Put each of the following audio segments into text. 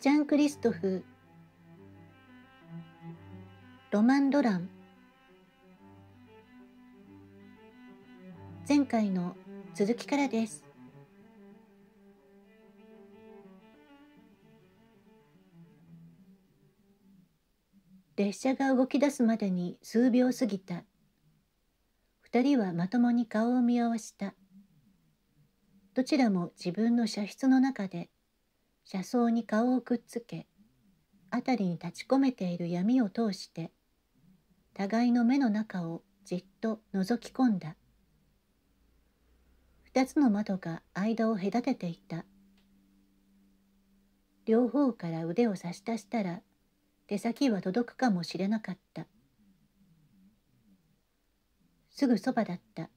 ジャン・クリストフロマン・ドラン前回の続きからです列車が動き出すまでに数秒過ぎた二人はまともに顔を見合わせたどちらも自分の車室の中で車窓に顔をくっつけ辺りに立ち込めている闇を通して互いの目の中をじっと覗き込んだ2つの窓が間を隔てていた両方から腕を差し出したら手先は届くかもしれなかったすぐそばだった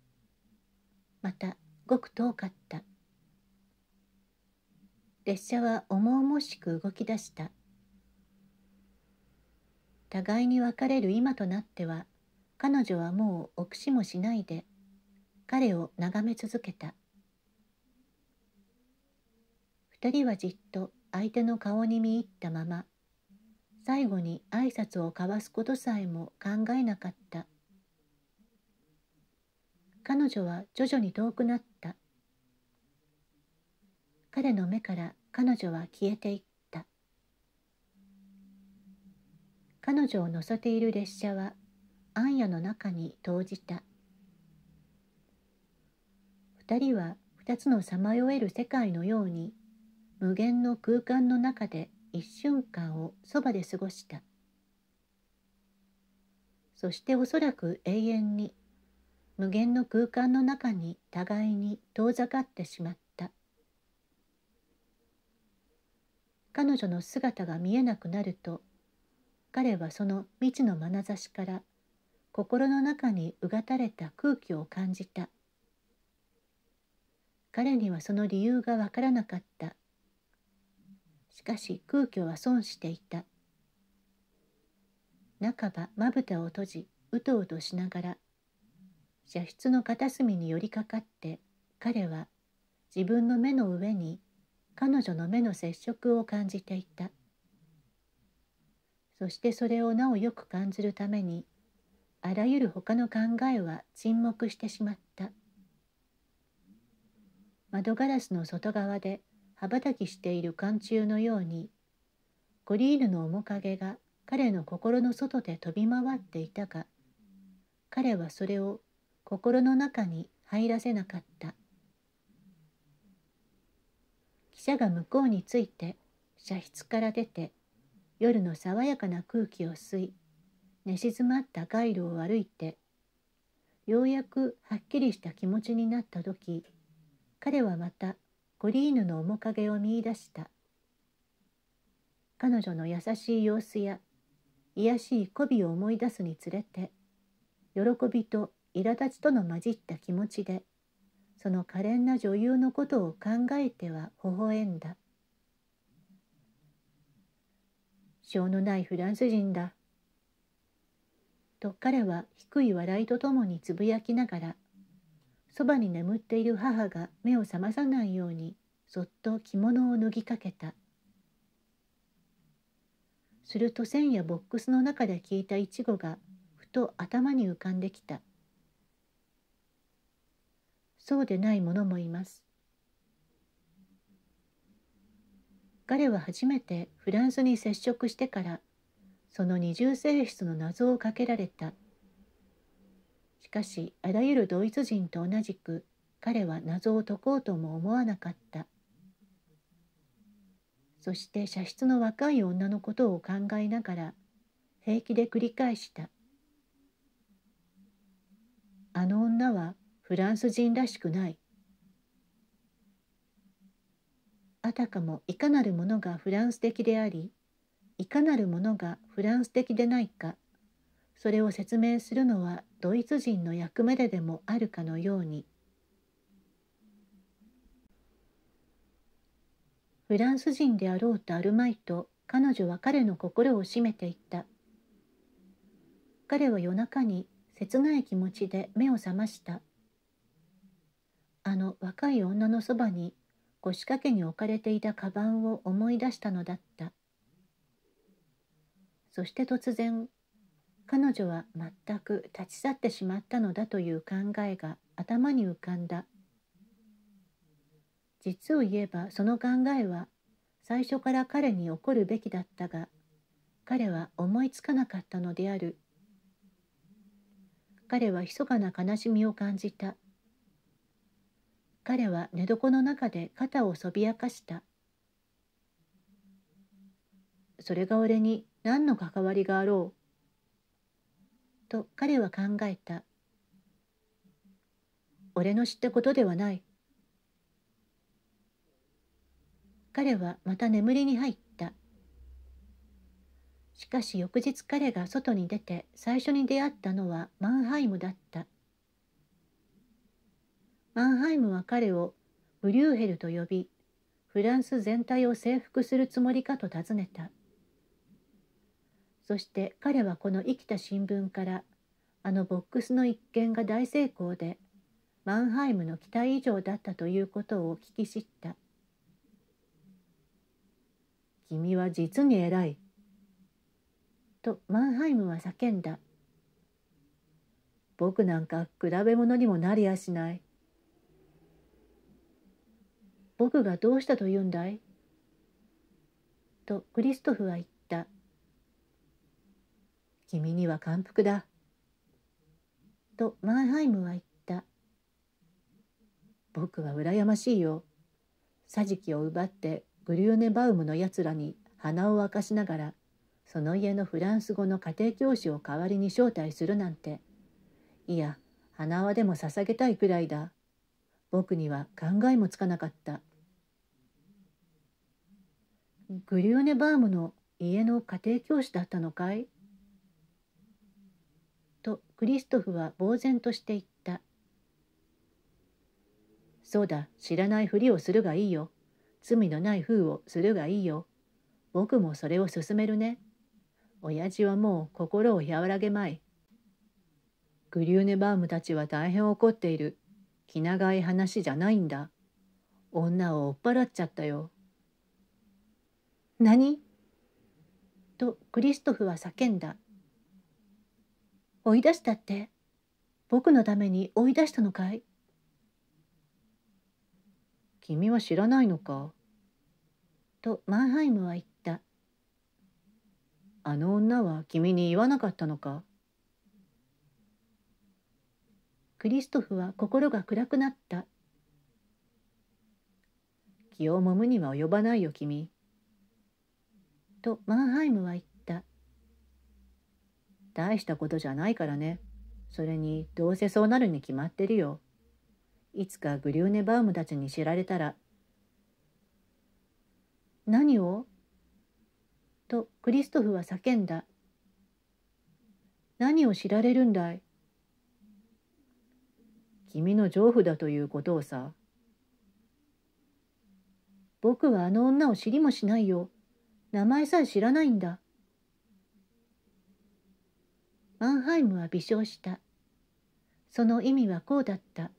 またごく遠かった列車は重々しく動き出した互いに別れる今となっては彼女はもう臆しもしないで彼を眺め続けた二人はじっと相手の顔に見入ったまま最後に挨拶を交わすことさえも考えなかった彼女は徐々に遠くなって彼の目から彼女は消えていった彼女を乗せている列車は暗夜の中に投じた2人は2つのさまよえる世界のように無限の空間の中で一瞬間をそばで過ごしたそしておそらく永遠に無限の空間の中に互いに遠ざかってしまった彼女の姿が見えなくなると彼はその未知の眼差しから心の中にうがたれた空気を感じた彼にはその理由がわからなかったしかし空虚は損していた半ばまぶたを閉じうとうとしながら射出の片隅に寄りかかって彼は自分の目の上に彼女の目の接触を感じていたそしてそれをなおよく感じるためにあらゆる他の考えは沈黙してしまった窓ガラスの外側で羽ばたきしている寒中のようにコリーヌの面影が彼の心の外で飛び回っていたが彼はそれを心の中に入らせなかった車が向こうに着いて車室から出て夜の爽やかな空気を吸い寝静まった街路を歩いてようやくはっきりした気持ちになった時彼はまたコリーヌの面影を見いだした彼女の優しい様子や癒しい媚びを思い出すにつれて喜びと苛立ちとの混じった気持ちでその可憐な女優のことを考えては微笑んだ。性のないフランス人だ。と彼は低い笑いとともにつぶやきながら、そばに眠っている母が目を覚まさないようにそっと着物を脱ぎかけた。すると線やボックスの中で聞いたイチゴがふと頭に浮かんできた。そうでない者もいます。彼は初めてフランスに接触してからその二重性質の謎をかけられたしかしあらゆるドイツ人と同じく彼は謎を解こうとも思わなかったそして射出の若い女のことを考えながら平気で繰り返した「あの女はフランス人らしくないあたかもいかなるものがフランス的でありいかなるものがフランス的でないかそれを説明するのはドイツ人の役目ででもあるかのようにフランス人であろうとあるまいと彼女は彼の心を占めていった彼は夜中に切ない気持ちで目を覚ましたあの若い女のそばに腰掛けに置かれていたカバンを思い出したのだったそして突然彼女は全く立ち去ってしまったのだという考えが頭に浮かんだ実を言えばその考えは最初から彼に起こるべきだったが彼は思いつかなかったのである彼は密かな悲しみを感じた彼は寝床の中で肩をそびやかした。それが俺に何の関わりがあろう。と彼は考えた。俺の知ったことではない。彼はまた眠りに入った。しかし翌日彼が外に出て最初に出会ったのはマンハイムだった。マンハイムは彼をブリューヘルと呼びフランス全体を征服するつもりかと尋ねたそして彼はこの生きた新聞からあのボックスの一件が大成功でマンハイムの期待以上だったということを聞き知った「君は実に偉い」とマンハイムは叫んだ「僕なんか比べ物にもなりやしない」僕がどうしたと言うんだいとクリストフは言った。君には感服だ。とマンハイムは言った。僕は羨ましいよ。桟敷を奪ってグリューネバウムのやつらに鼻を明かしながらその家のフランス語の家庭教師を代わりに招待するなんていや鼻輪でも捧げたいくらいだ僕には考えもつかなかったグリューネバームの家の家庭教師だったのかいとクリストフは呆然として言った。そうだ、知らないふりをするがいいよ。罪のない封をするがいいよ。僕もそれを勧めるね。親父はもう心を和らげまい。グリューネバームたちは大変怒っている。気長い話じゃないんだ。女を追っ払っちゃったよ。何とクリストフは叫んだ。追い出したって僕のために追い出したのかい君は知らないのかとマンハイムは言った。あの女は君に言わなかったのかクリストフは心が暗くなった。気をもむには及ばないよ君。とマンハイムは言った。大したことじゃないからね。それにどうせそうなるに決まってるよ。いつかグリューネバウムたちに知られたら。何をとクリストフは叫んだ。何を知られるんだい君の丈夫だということをさ。僕はあの女を知りもしないよ。名前さえ知らないんだ。マンハイムは微笑した。その意味はこうだった。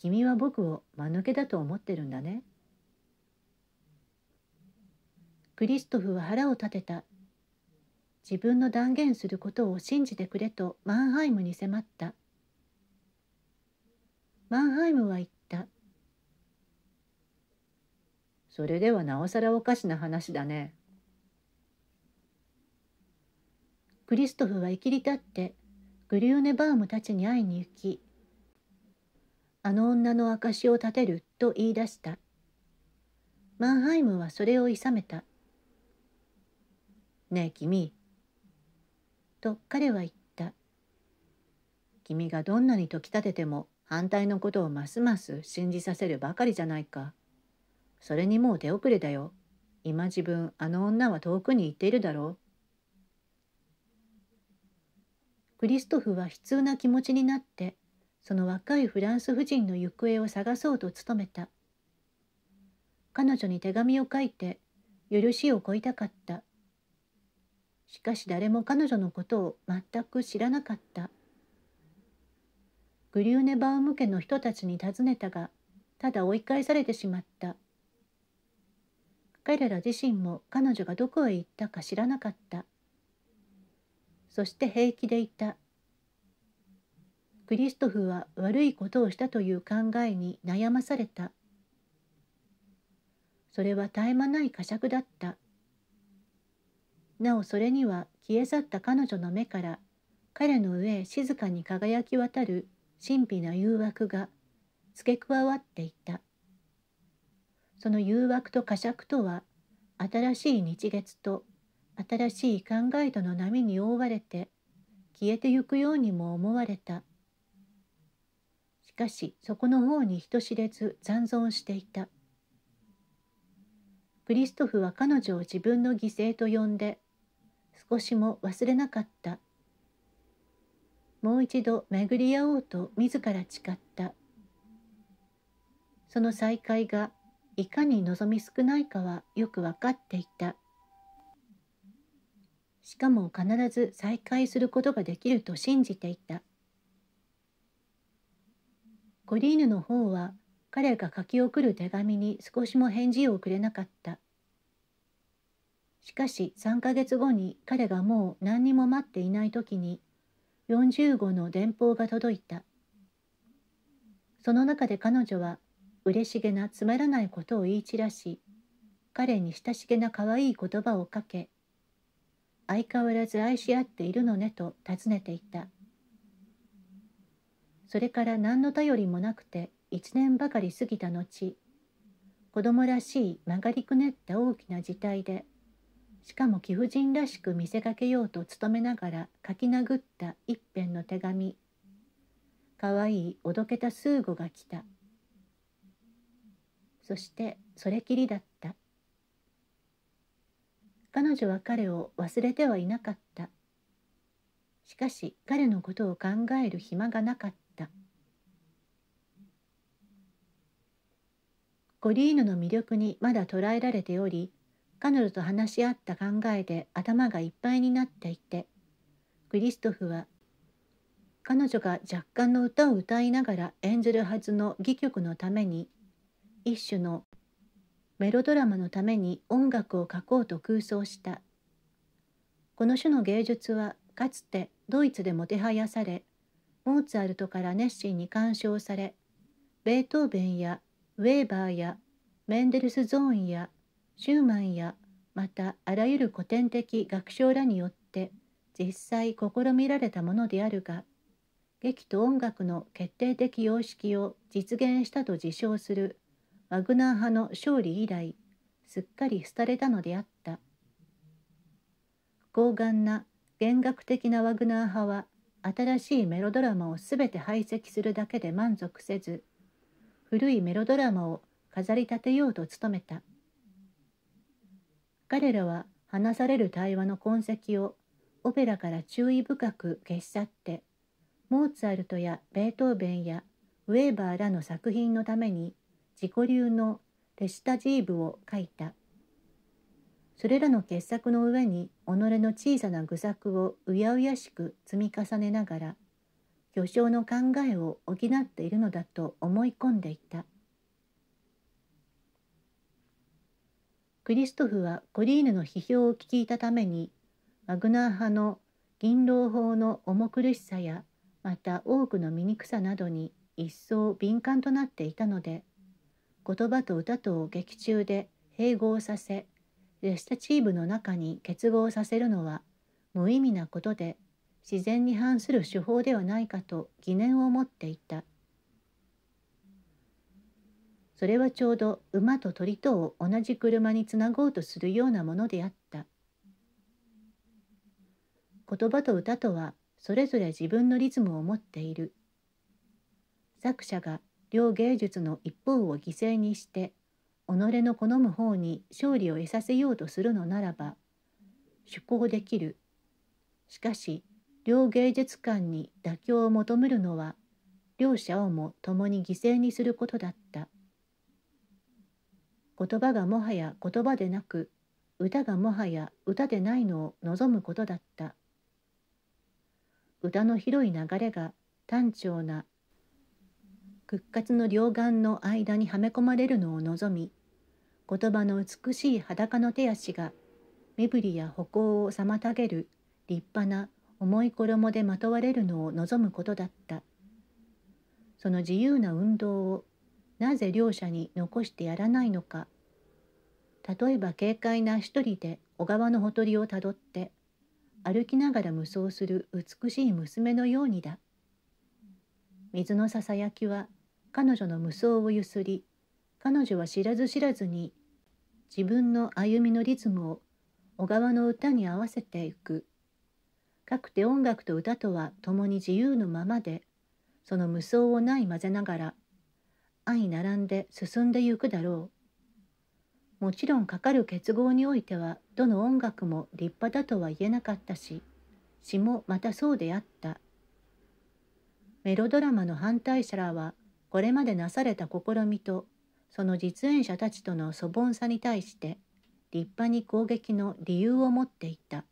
君は僕を間抜けだと思ってるんだね。クリストフは腹を立てた。自分の断言することを信じてくれとマンハイムに迫った。マンハイムは言っそれではなおさらおかしな話だね。クリストフは生きり立ってグリューネバームたちに会いに行きあの女の証を立てると言い出したマンハイムはそれをいさめた「ねえ君」と彼は言った「君がどんなに解き立てても反対のことをますます信じさせるばかりじゃないか」それにもう手遅れだよ。今自分、あの女は遠くに行っているだろう。クリストフは悲痛な気持ちになって、その若いフランス夫人の行方を探そうと努めた。彼女に手紙を書いて、許しを乞いたかった。しかし誰も彼女のことを全く知らなかった。グリューネバウム家の人たちに尋ねたが、ただ追い返されてしまった。彼ら自身も彼女がどこへ行ったか知らなかったそして平気でいたクリストフは悪いことをしたという考えに悩まされたそれは絶え間ない呵責だったなおそれには消え去った彼女の目から彼の上へ静かに輝き渡る神秘な誘惑が付け加わっていたその誘惑と呵責とは新しい日月と新しい考えとの波に覆われて消えてゆくようにも思われたしかしそこの方に人知れず残存していたクリストフは彼女を自分の犠牲と呼んで少しも忘れなかったもう一度巡り合おうと自ら誓ったその再会がいかに望み少ないかはよく分かっていたしかも必ず再会することができると信じていたコリーヌの方は彼が書き送る手紙に少しも返事をくれなかったしかし3ヶ月後に彼がもう何にも待っていない時に40号の電報が届いたその中で彼女は嬉しげなつまらないことを言い散らし彼に親しげな可愛い言葉をかけ「相変わらず愛し合っているのね」と尋ねていたそれから何の頼りもなくて一年ばかり過ぎた後子供らしい曲がりくねった大きな事態でしかも貴婦人らしく見せかけようと努めながら書き殴った一辺の手紙かわいいおどけた数語が来た「そしてそれきりだった彼女は彼を忘れてはいなかったしかし彼のことを考える暇がなかったコリーヌの魅力にまだ捉えられており彼女と話し合った考えで頭がいっぱいになっていてクリストフは彼女が若干の歌を歌いながら演じるはずの戯曲のために一種のメロドラマのために音楽を書こうと空想したこの種の芸術はかつてドイツでもてはやされモーツァルトから熱心に鑑賞されベートーベンやウェーバーやメンデルスゾーンやシューマンやまたあらゆる古典的学賞らによって実際試みられたものであるが劇と音楽の決定的様式を実現したと自称するワグナー派の勝利以来すっかり廃れたのであった傲岸な弦楽的なワグナー派は新しいメロドラマを全て排斥するだけで満足せず古いメロドラマを飾り立てようと努めた彼らは話される対話の痕跡をオペラから注意深く消し去ってモーツァルトやベートーベンやウェーバーらの作品のために自己流のレシタジーブを書いたそれらの傑作の上に己の小さな愚策をうやうやしく積み重ねながら巨匠の考えを補っているのだと思い込んでいたクリストフはコリーヌの批評を聞いたためにマグナー派の銀狼法の重苦しさやまた多くの醜さなどに一層敏感となっていたので言葉と歌とを劇中で併合させレスタチーブの中に結合させるのは無意味なことで自然に反する手法ではないかと疑念を持っていたそれはちょうど馬と鳥とを同じ車につなごうとするようなものであった言葉と歌とはそれぞれ自分のリズムを持っている作者が両芸術の一方を犠牲にして己の好む方に勝利を得させようとするのならば趣向できるしかし両芸術館に妥協を求めるのは両者をも共に犠牲にすることだった言葉がもはや言葉でなく歌がもはや歌でないのを望むことだった歌の広い流れが単調な屈活の両岸の間にはめ込まれるのを望み言葉の美しい裸の手足が身振りや歩行を妨げる立派な重い衣でまとわれるのを望むことだったその自由な運動をなぜ両者に残してやらないのか例えば軽快な一人で小川のほとりをたどって歩きながら無双する美しい娘のようにだ水のささやきは彼女の無双をゆすり彼女は知らず知らずに自分の歩みのリズムを小川の歌に合わせていくかくて音楽と歌とは共に自由のままでその無双をない混ぜながら相並んで進んでゆくだろうもちろんかかる結合においてはどの音楽も立派だとは言えなかったし詩もまたそうであったメロドラマの反対者らはこれまでなされた試みとその実演者たちとの粗暴さに対して立派に攻撃の理由を持っていた。